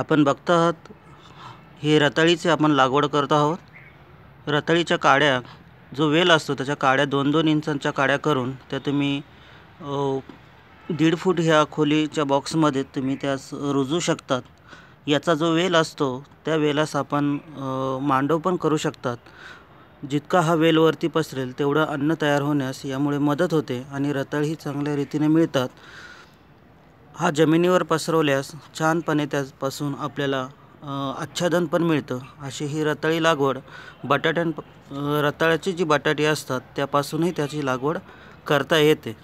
आपण बघत आहात हे रताळीचे आपण लागवड करत आहोत रताळीच्या काड्या जो वेल असतो त्याच्या काड्या दोन दोन इंचांच्या काड्या करून त्या तुम्ही दीड फूट ह्या खोलीच्या बॉक्समध्ये तुम्ही त्यास रुजू शकतात याचा जो वेल असतो त्या वेलास आपण मांडव पण करू शकतात जितका हा वेलवरती पसरेल तेवढं अन्न तयार होण्यास यामुळे मदत होते आणि रताळी चांगल्या रीतीने मिळतात हा जमिनीवर पसरवल्यास छानपणे त्यापासून आपल्याला आच्छादन पण मिळतं अशी ही रताळी लागवड बटाट्यां रताळ्याची जी बटाटी असतात त्यापासूनही त्याची लागवड करता येते